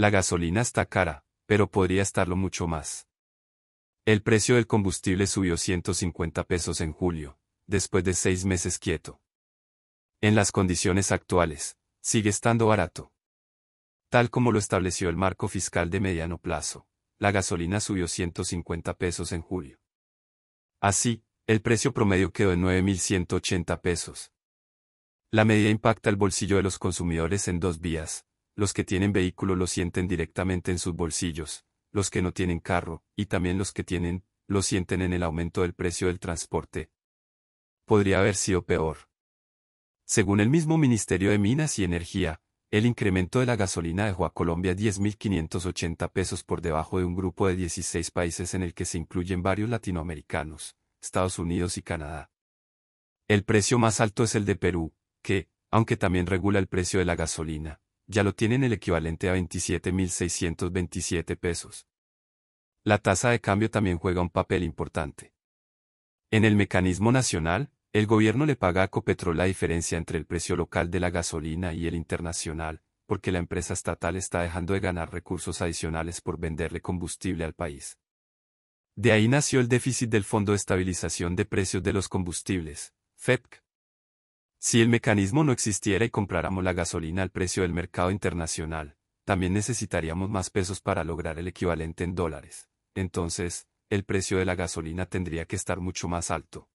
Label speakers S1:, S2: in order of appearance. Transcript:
S1: La gasolina está cara, pero podría estarlo mucho más. El precio del combustible subió 150 pesos en julio, después de seis meses quieto. En las condiciones actuales, sigue estando barato. Tal como lo estableció el marco fiscal de mediano plazo, la gasolina subió 150 pesos en julio. Así, el precio promedio quedó en 9.180 pesos. La medida impacta el bolsillo de los consumidores en dos vías, los que tienen vehículo lo sienten directamente en sus bolsillos, los que no tienen carro, y también los que tienen, lo sienten en el aumento del precio del transporte. Podría haber sido peor. Según el mismo Ministerio de Minas y Energía, el incremento de la gasolina dejó a Colombia 10.580 pesos por debajo de un grupo de 16 países en el que se incluyen varios latinoamericanos, Estados Unidos y Canadá. El precio más alto es el de Perú, que, aunque también regula el precio de la gasolina, ya lo tienen el equivalente a 27.627 pesos. La tasa de cambio también juega un papel importante. En el mecanismo nacional, el gobierno le paga a Copetrol la diferencia entre el precio local de la gasolina y el internacional, porque la empresa estatal está dejando de ganar recursos adicionales por venderle combustible al país. De ahí nació el déficit del Fondo de Estabilización de Precios de los Combustibles, FEPC, si el mecanismo no existiera y compráramos la gasolina al precio del mercado internacional, también necesitaríamos más pesos para lograr el equivalente en dólares. Entonces, el precio de la gasolina tendría que estar mucho más alto.